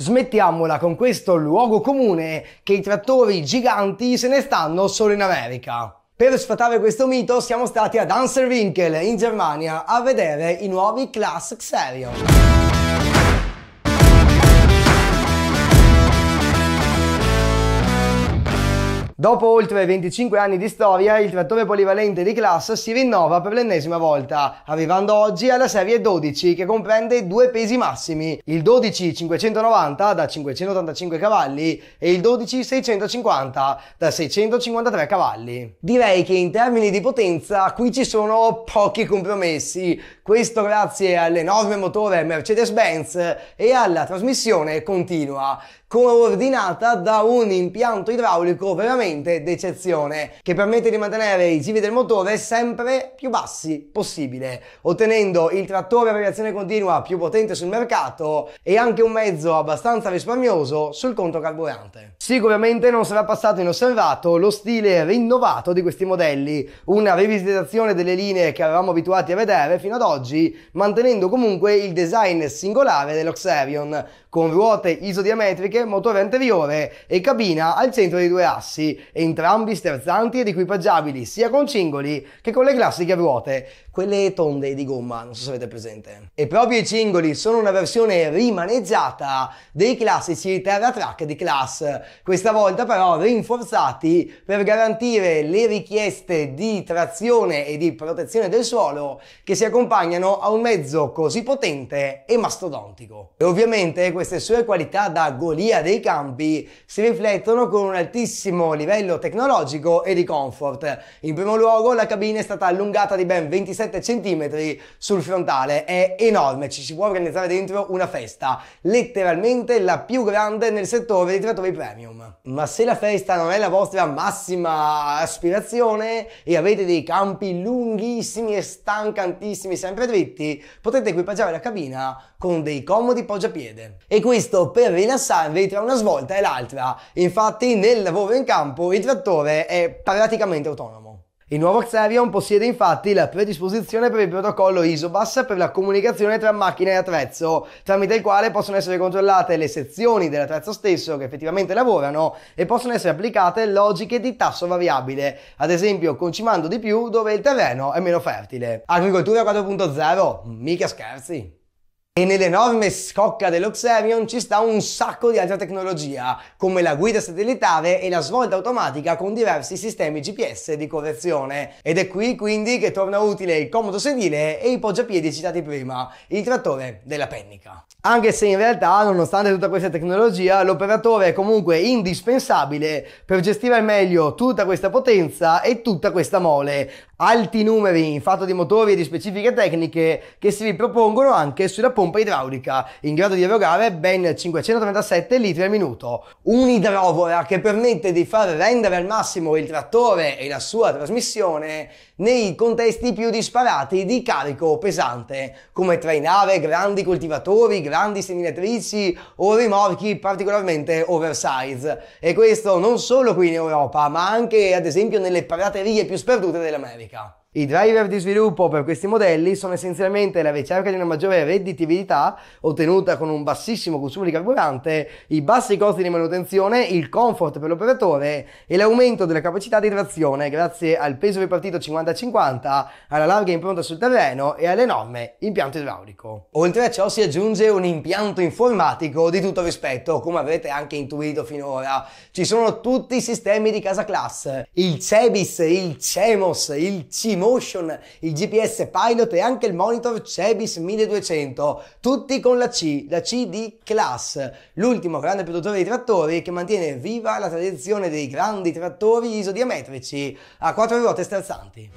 Smettiamola con questo luogo comune che i trattori giganti se ne stanno solo in America. Per sfatare questo mito siamo stati ad Winkel in Germania a vedere i nuovi Classic Serio. Dopo oltre 25 anni di storia, il trattore polivalente di classe si rinnova per l'ennesima volta, arrivando oggi alla serie 12 che comprende due pesi massimi, il 12 590 da 585 cavalli e il 12 650 da 653 cavalli. Direi che in termini di potenza qui ci sono pochi compromessi, questo grazie all'enorme motore Mercedes-Benz e alla trasmissione continua coordinata da un impianto idraulico veramente d'eccezione che permette di mantenere i giri del motore sempre più bassi possibile, ottenendo il trattore a variazione continua più potente sul mercato e anche un mezzo abbastanza risparmioso sul conto carburante. Sicuramente non sarà passato inosservato lo stile rinnovato di questi modelli, una rivisitazione delle linee che eravamo abituati a vedere fino ad oggi, mantenendo comunque il design singolare dell'Oxerion con ruote isodiametriche elettriche, motorente Riore e cabina al centro dei due assi, entrambi sterzanti ed equipaggiabili sia con cingoli che con le classiche ruote quelle tonde di gomma, non so se avete presente. E proprio i cingoli sono una versione rimaneggiata dei classici Terra Track di Class, questa volta però rinforzati per garantire le richieste di trazione e di protezione del suolo che si accompagnano a un mezzo così potente e mastodontico. E ovviamente queste sue qualità da golia dei campi si riflettono con un altissimo livello tecnologico e di comfort. In primo luogo la cabina è stata allungata di ben 27 7 cm sul frontale, è enorme, ci si può organizzare dentro una festa, letteralmente la più grande nel settore dei trattori premium. Ma se la festa non è la vostra massima aspirazione e avete dei campi lunghissimi e stancantissimi sempre dritti, potete equipaggiare la cabina con dei comodi poggiapiede. E questo per rilassarvi tra una svolta e l'altra. Infatti nel lavoro in campo il trattore è praticamente autonomo. Il nuovo Xerion possiede infatti la predisposizione per il protocollo ISOBAS per la comunicazione tra macchina e attrezzo, tramite il quale possono essere controllate le sezioni dell'attrezzo stesso che effettivamente lavorano e possono essere applicate logiche di tasso variabile, ad esempio concimando di più dove il terreno è meno fertile. Agricoltura 4.0? Mica scherzi! E nell'enorme scocca dell'Oxerion ci sta un sacco di altra tecnologia, come la guida satellitare e la svolta automatica con diversi sistemi GPS di correzione. Ed è qui quindi che torna utile il comodo sedile e i poggiapiedi citati prima, il trattore della pennica. Anche se in realtà, nonostante tutta questa tecnologia, l'operatore è comunque indispensabile per gestire al meglio tutta questa potenza e tutta questa mole. Alti numeri in fatto di motori e di specifiche tecniche che si ripropongono anche sulla pompa pompa idraulica in grado di erogare ben 537 litri al minuto. Un'idrovora che permette di far rendere al massimo il trattore e la sua trasmissione nei contesti più disparati di carico pesante, come trainare grandi coltivatori, grandi seminatrici o rimorchi particolarmente oversize. E questo non solo qui in Europa, ma anche ad esempio nelle praterie più sperdute dell'America. I driver di sviluppo per questi modelli sono essenzialmente la ricerca di una maggiore redditività ottenuta con un bassissimo consumo di carburante, i bassi costi di manutenzione, il comfort per l'operatore e l'aumento della capacità di trazione grazie al peso ripartito 50-50, alla larga impronta sul terreno e all'enorme impianto idraulico. Oltre a ciò si aggiunge un impianto informatico di tutto rispetto, come avrete anche intuito finora. Ci sono tutti i sistemi di casa class, il CEBIS, il CEMOS, il CIMOS Motion, il GPS Pilot e anche il monitor Cebis 1200, tutti con la C, la C di Class, l'ultimo grande produttore di trattori che mantiene viva la tradizione dei grandi trattori isodiametrici a quattro ruote sterzanti.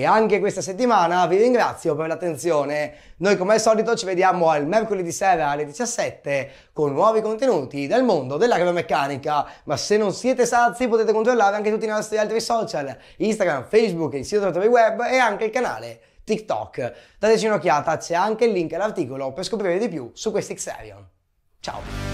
e anche questa settimana vi ringrazio per l'attenzione. Noi come al solito ci vediamo al mercoledì sera alle 17 con nuovi contenuti del mondo dell'agromeccanica, ma se non siete sazi potete controllare anche tutti i nostri altri social, Instagram, Facebook, il sito del web e anche il canale TikTok. Dateci un'occhiata, c'è anche il link all'articolo per scoprire di più su questi Xerion. Ciao!